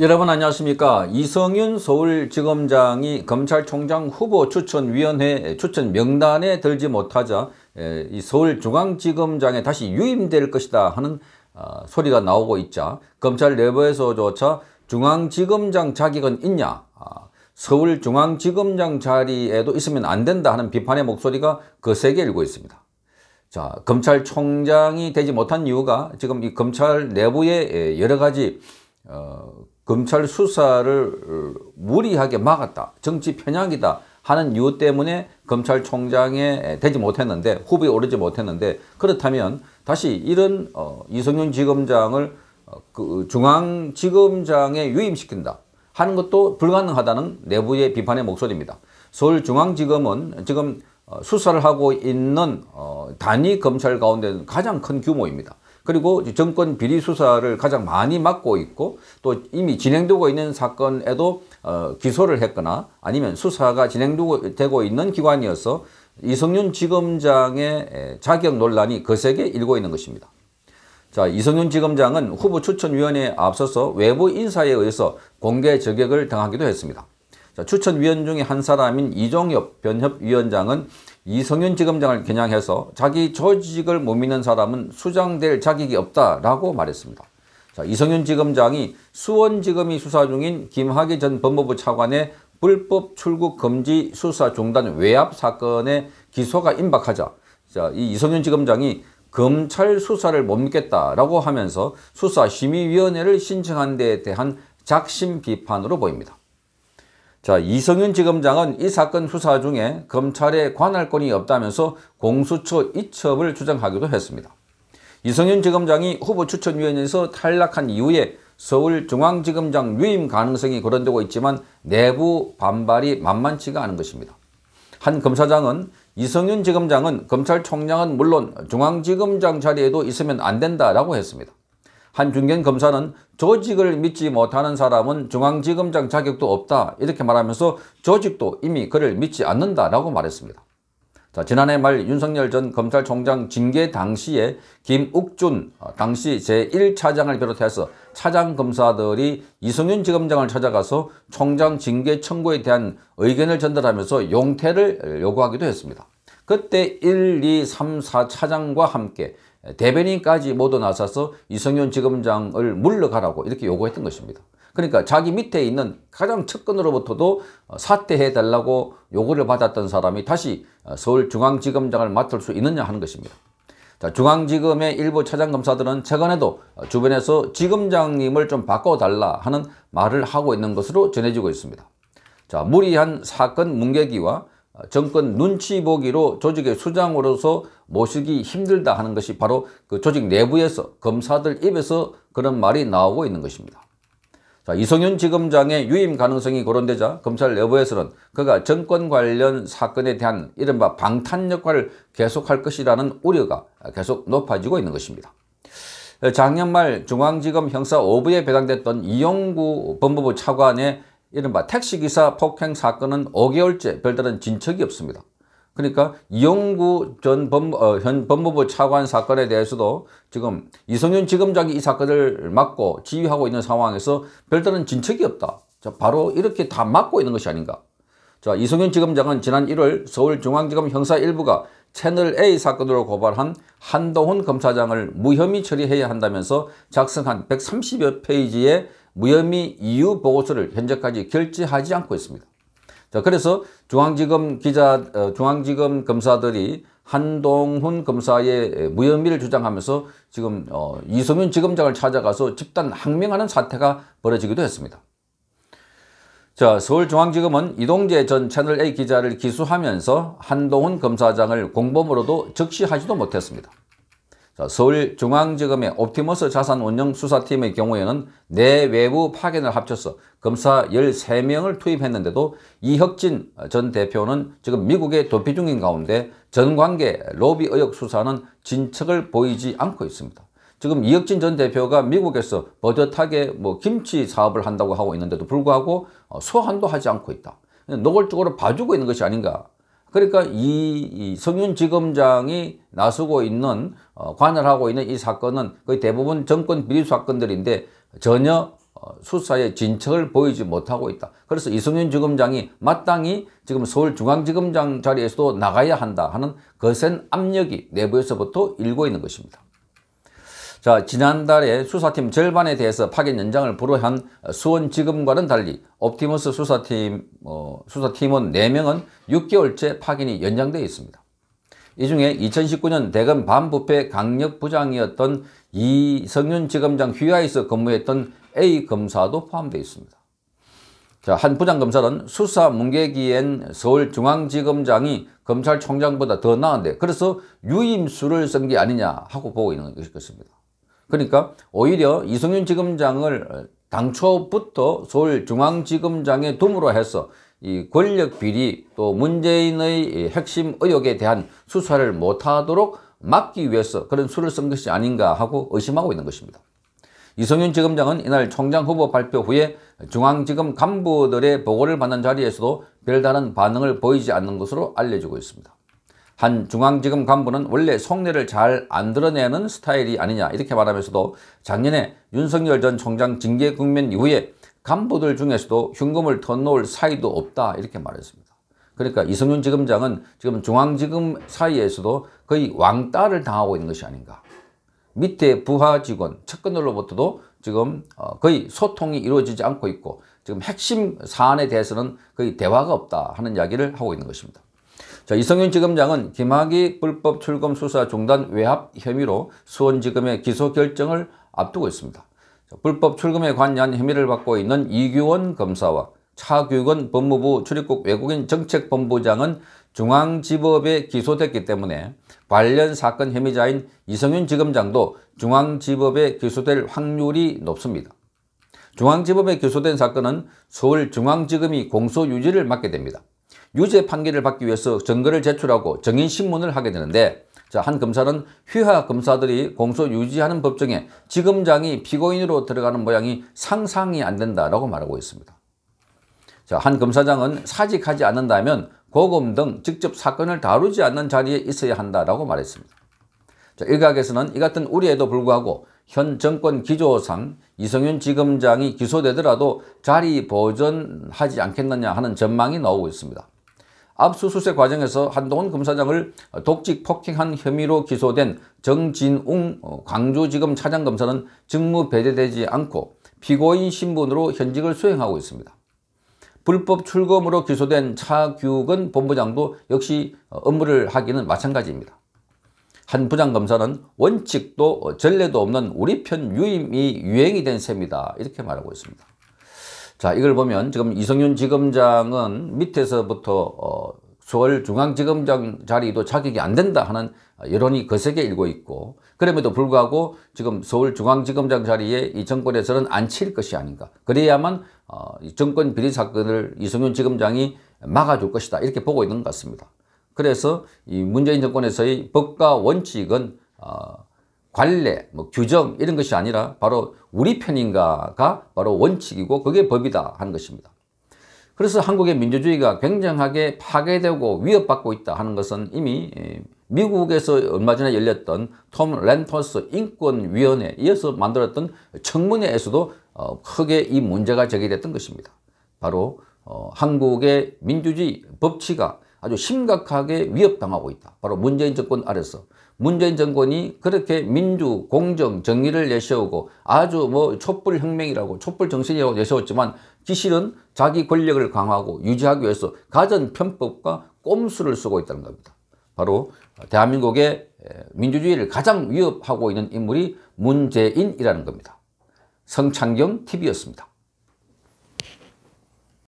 여러분 안녕하십니까 이성윤 서울지검장이 검찰총장 후보 추천위원회 추천 명단에 들지 못하자 이 서울중앙지검장에 다시 유임될 것이다 하는 아, 소리가 나오고 있자 검찰 내부에서조차 중앙지검장 자격은 있냐 아, 서울중앙지검장 자리에도 있으면 안 된다 하는 비판의 목소리가 거세게 그 일고 있습니다 자 검찰총장이 되지 못한 이유가 지금 이 검찰 내부의 여러 가지 어, 검찰 수사를 어, 무리하게 막았다. 정치 편향이다. 하는 이유 때문에 검찰총장에 되지 못했는데 후보에 오르지 못했는데 그렇다면 다시 이런 어, 이성윤 지검장을 어, 그 중앙지검장에 유임시킨다 하는 것도 불가능하다는 내부의 비판의 목소리입니다. 서울중앙지검은 지금 수사를 하고 있는 어, 단위 검찰 가운데 가장 큰 규모입니다. 그리고 정권 비리 수사를 가장 많이 맡고 있고 또 이미 진행되고 있는 사건에도 어, 기소를 했거나 아니면 수사가 진행되고 있는 기관이어서 이성윤 지검장의 자격 논란이 거세게 일고 있는 것입니다. 자, 이성윤 지검장은 후보 추천위원회에 앞서서 외부 인사에 의해서 공개 저격을 당하기도 했습니다. 자, 추천위원 중에 한 사람인 이종엽 변협위원장은 이성윤 지검장을 겨냥해서 자기 조직을 못 믿는 사람은 수장될 자격이 없다라고 말했습니다. 자, 이성윤 지검장이 수원지검이 수사 중인 김학의 전 법무부 차관의 불법 출국 금지 수사 중단 외압 사건의 기소가 임박하자 자, 이 이성윤 지검장이 검찰 수사를 못 믿겠다라고 하면서 수사심의위원회를 신청한 데에 대한 작심 비판으로 보입니다. 자 이성윤 지검장은 이 사건 수사 중에 검찰의 관할권이 없다면서 공수처 이첩을 주장하기도 했습니다. 이성윤 지검장이 후보 추천위원회에서 탈락한 이후에 서울중앙지검장 유임 가능성이 거론되고 있지만 내부 반발이 만만치가 않은 것입니다. 한 검사장은 이성윤 지검장은 검찰총장은 물론 중앙지검장 자리에도 있으면 안 된다라고 했습니다. 한중견 검사는 조직을 믿지 못하는 사람은 중앙지검장 자격도 없다 이렇게 말하면서 조직도 이미 그를 믿지 않는다라고 말했습니다. 자, 지난해 말 윤석열 전 검찰총장 징계 당시에 김욱준 어, 당시 제1차장을 비롯해서 차장 검사들이 이성윤 지검장을 찾아가서 총장 징계 청구에 대한 의견을 전달하면서 용태를 요구하기도 했습니다. 그때 1, 2, 3, 4차장과 함께 대변인까지 모두 나서서 이성윤 지검장을 물러가라고 이렇게 요구했던 것입니다. 그러니까 자기 밑에 있는 가장 측근으로부터도 어, 사퇴해달라고 요구를 받았던 사람이 다시 어, 서울중앙지검장을 맡을 수 있느냐 하는 것입니다. 자, 중앙지검의 일부 차장검사들은 최근에도 어, 주변에서 지검장님을 좀 바꿔달라 하는 말을 하고 있는 것으로 전해지고 있습니다. 자, 무리한 사건 문개기와 정권 눈치 보기로 조직의 수장으로서 모시기 힘들다 하는 것이 바로 그 조직 내부에서 검사들 입에서 그런 말이 나오고 있는 것입니다. 자, 이성윤 지검장의 유임 가능성이 거론되자 검찰 내부에서는 그가 정권 관련 사건에 대한 이른바 방탄 역할을 계속할 것이라는 우려가 계속 높아지고 있는 것입니다. 작년 말 중앙지검 형사 5부에 배당됐던 이용구 법무부 차관의 이른바 택시기사 폭행 사건은 5개월째 별다른 진척이 없습니다. 그러니까 이용구 전 법, 어, 현 법무부 차관 사건에 대해서도 지금 이성윤 지검장이 이 사건을 맡고 지휘하고 있는 상황에서 별다른 진척이 없다. 자, 바로 이렇게 다 맡고 있는 것이 아닌가. 자, 이성윤 지검장은 지난 1월 서울중앙지검 형사 1부가 채널A 사건으로 고발한 한동훈 검사장을 무혐의 처리해야 한다면서 작성한 130여 페이지의 무혐의 이유 보고서를 현재까지 결제하지 않고 있습니다. 자, 그래서 중앙지검 기자, 어, 중앙지검 검사들이 한동훈 검사의 무혐의를 주장하면서 지금 어, 이소민 지검장을 찾아가서 집단 항명하는 사태가 벌어지기도 했습니다. 자, 서울중앙지검은 이동재 전 채널A 기자를 기소하면서 한동훈 검사장을 공범으로도 적시하지도 못했습니다. 서울중앙지검의 옵티머스 자산운용수사팀의 경우에는 내외부 네 파견을 합쳐서 검사 13명을 투입했는데도 이혁진 전 대표는 지금 미국에 도피 중인 가운데 전관계 로비 의혹 수사는 진척을 보이지 않고 있습니다. 지금 이혁진 전 대표가 미국에서 버젓하게 뭐 김치 사업을 한다고 하고 있는데도 불구하고 어, 소환도 하지 않고 있다. 노골적으로 봐주고 있는 것이 아닌가 그러니까 이, 이 성윤 지검장이 나서고 있는 어, 관할 하고 있는 이 사건은 거의 대부분 정권 비리 사건들인데 전혀 어, 수사의 진척을 보이지 못하고 있다. 그래서 이성윤 지검장이 마땅히 지금 서울중앙지검장 자리에서도 나가야 한다 하는 거센 압력이 내부에서부터 일고 있는 것입니다. 자 지난달에 수사팀 절반에 대해서 파견 연장을 불허한 수원지검과는 달리 옵티머스 수사팀 어, 수사팀원 4명은 6개월째 파견이 연장되어 있습니다. 이 중에 2019년 대검 반부패 강력부장이었던 이성윤 지검장 휘하에서 근무했던 A 검사도 포함되어 있습니다. 자, 한 부장검찰은 수사 문개기엔 서울중앙지검장이 검찰총장보다 더 나은데 그래서 유임수를 쓴 게 아니냐 하고 보고 있는 것입니다. 그러니까 오히려 이성윤 지검장을 당초부터 서울중앙지검장에 둠으로 해서 이 권력 비리 또 문재인의 핵심 의혹에 대한 수사를 못하도록 막기 위해서 그런 수를 쓴 것이 아닌가 하고 의심하고 있는 것입니다. 이성윤 지검장은 이날 총장 후보 발표 후에 중앙지검 간부들의 보고를 받는 자리에서도 별다른 반응을 보이지 않는 것으로 알려지고 있습니다. 한 중앙지검 간부는 원래 속내를 잘 안 드러내는 스타일이 아니냐 이렇게 말하면서도 작년에 윤석열 전 총장 징계 국면 이후에 간부들 중에서도 현금을 터놓을 사이도 없다 이렇게 말했습니다. 그러니까 이성윤 지검장은 지금 중앙지검 사이에서도 거의 왕따를 당하고 있는 것이 아닌가. 밑에 부하 직원, 측근들로부터도 지금 어, 거의 소통이 이루어지지 않고 있고 지금 핵심 사안에 대해서는 거의 대화가 없다 하는 이야기를 하고 있는 것입니다. 자, 이성윤 지검장은 김학의 불법 출금 수사 중단 외압 혐의로 수원지검의 기소 결정을 앞두고 있습니다. 자, 불법 출금에 관한 혐의를 받고 있는 이규원 검사와 차규건 법무부 출입국 외국인 정책본부장은 중앙지법에 기소됐기 때문에 관련 사건 혐의자인 이성윤 지검장도 중앙지법에 기소될 확률이 높습니다. 중앙지법에 기소된 사건은 서울중앙지검이 공소유지를 맡게 됩니다. 유죄 판결을 받기 위해서 증거를 제출하고 증인신문을 하게 되는데 자, 한 검사는 휘하 검사들이 공소 유지하는 법정에 지검장이 피고인으로 들어가는 모양이 상상이 안 된다라고 말하고 있습니다. 자, 한 검사장은 사직하지 않는다면 고검 등 직접 사건을 다루지 않는 자리에 있어야 한다라고 말했습니다. 자, 일각에서는 이 같은 우려에도 불구하고 현 정권 기조상 이성윤 지검장이 기소되더라도 자리 보전하지 않겠느냐 하는 전망이 나오고 있습니다. 압수수색 과정에서 한동훈 검사장을 독직 폭행한 혐의로 기소된 정진웅 어, 광주지검 차장검사는 직무 배제되지 않고 피고인 신분으로 현직을 수행하고 있습니다. 불법 출금으로 기소된 차규근 본부장도 역시 어, 업무를 하기는 마찬가지입니다. 한 부장검사는 원칙도 전례도 없는 우리 편 유임이 유행이 된 셈이다 이렇게 말하고 있습니다. 자, 이걸 보면 지금 이성윤 지검장은 밑에서부터 어, 서울중앙지검장 자리도 자격이 안 된다 하는 여론이 거세게 일고 있고 그럼에도 불구하고 지금 서울중앙지검장 자리에 이 정권에서는 안 칠 것이 아닌가 그래야만 어, 정권 비리 사건을 이성윤 지검장이 막아줄 것이다 이렇게 보고 있는 것 같습니다 그래서 이 문재인 정권에서의 법과 원칙은 어, 관례, 뭐 규정 이런 것이 아니라 바로 우리 편인가가 바로 원칙이고 그게 법이다 하는 것입니다. 그래서 한국의 민주주의가 굉장하게 파괴되고 위협받고 있다 하는 것은 이미 예, 미국에서 얼마 전에 열렸던 톰렌퍼스 인권위원회에 이어서 만들었던 청문회에서도 어, 크게 이 문제가 제기됐던 것입니다. 바로 어, 한국의 민주주의 법치가 아주 심각하게 위협당하고 있다. 바로 문재인 정권 아래서 문재인 정권이 그렇게 민주, 공정, 정의를 내세우고 아주 뭐 촛불 혁명이라고 촛불 정신이라고 내세웠지만 기실은 자기 권력을 강화하고 유지하기 위해서 가전 편법과 꼼수를 쓰고 있다는 겁니다. 바로 대한민국의 민주주의를 가장 위협하고 있는 인물이 문재인이라는 겁니다. 성창경 TV였습니다.